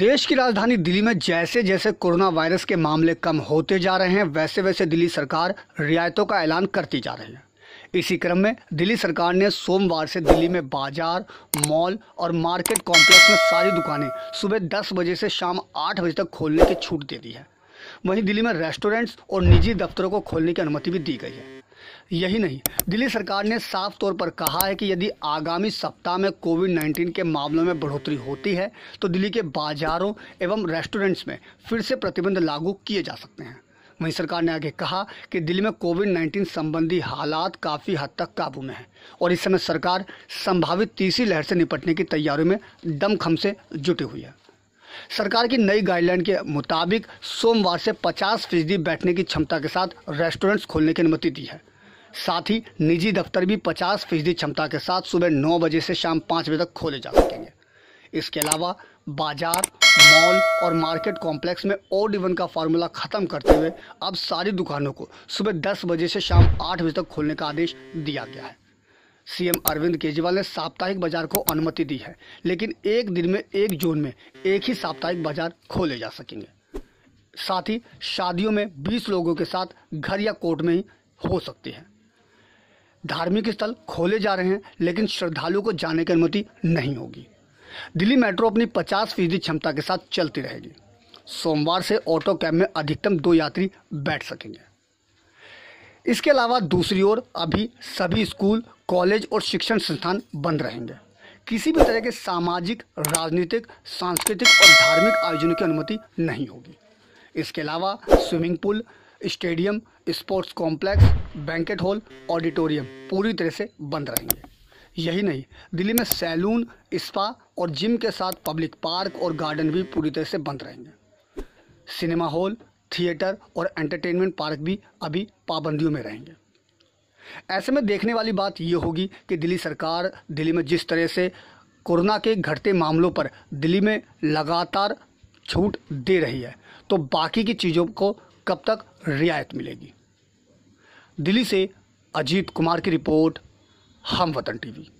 देश की राजधानी दिल्ली में जैसे जैसे कोरोना वायरस के मामले कम होते जा रहे हैं वैसे वैसे दिल्ली सरकार रियायतों का ऐलान करती जा रही है इसी क्रम में दिल्ली सरकार ने सोमवार से दिल्ली में बाजार मॉल और मार्केट कॉम्प्लेक्स में सारी दुकानें सुबह 10 बजे से शाम 8 बजे तक खोलने की छूट दे दी है वहीं दिल्ली में रेस्टोरेंट्स और निजी दफ्तरों को खोलने की अनुमति भी दी गई है यही नहीं दिल्ली सरकार ने साफ तौर पर कहा है कि यदि आगामी सप्ताह में कोविड 19 के मामलों में बढ़ोतरी होती है तो दिल्ली के बाजारों एवं रेस्टोरेंट्स में फिर से प्रतिबंध लागू किए जा सकते हैं वहीं सरकार ने आगे कहा कि दिल्ली में कोविड 19 संबंधी हालात काफ़ी हद तक काबू में हैं और इस समय सरकार संभावित तीसरी लहर से निपटने की तैयारियों में दमखम से जुटी हुई है सरकार की नई गाइडलाइन के मुताबिक सोमवार से 50 फीसदी बैठने की क्षमता के साथ रेस्टोरेंट्स खोलने की अनुमति दी है साथ ही निजी दफ्तर भी 50 फीसदी क्षमता के साथ सुबह नौ बजे से शाम पाँच बजे तक खोले जा सकेंगे इसके अलावा बाजार मॉल और मार्केट कॉम्प्लेक्स में ओ इवन का फार्मूला ख़त्म करते हुए अब सारी दुकानों को सुबह दस बजे से शाम आठ बजे तक खोलने का आदेश दिया गया है सीएम अरविंद केजरीवाल ने साप्ताहिक बाजार को अनुमति दी है लेकिन एक दिन में एक जोन में एक ही साप्ताहिक बाजार खोले जा सकेंगे साथ ही शादियों में 20 लोगों के साथ घर या कोर्ट में ही हो सकती है धार्मिक स्थल खोले जा रहे हैं लेकिन श्रद्धालुओं को जाने की अनुमति नहीं होगी दिल्ली मेट्रो अपनी 50 फीसदी क्षमता के साथ चलती रहेगी सोमवार से ऑटो कैब में अधिकतम दो यात्री बैठ सकेंगे इसके अलावा दूसरी ओर अभी सभी स्कूल कॉलेज और शिक्षण संस्थान बंद रहेंगे किसी भी तरह के सामाजिक राजनीतिक सांस्कृतिक और धार्मिक आयोजनों की अनुमति नहीं होगी इसके अलावा swimming pool stadium sports complex banquet hall auditorium पूरी तरह से बंद रहेंगे यही नहीं दिल्ली में सैलून स्पा और जिम के साथ पब्लिक पार्क और गार्डन भी पूरी तरह से बंद रहेंगे सिनेमा हॉल थिएटर और एंटरटेनमेंट पार्क भी अभी पाबंदियों में रहेंगे ऐसे में देखने वाली बात ये होगी कि दिल्ली सरकार दिल्ली में जिस तरह से कोरोना के घटते मामलों पर दिल्ली में लगातार छूट दे रही है तो बाकी की चीज़ों को कब तक रियायत मिलेगी दिल्ली से अजीत कुमार की रिपोर्ट हम वतन टीवी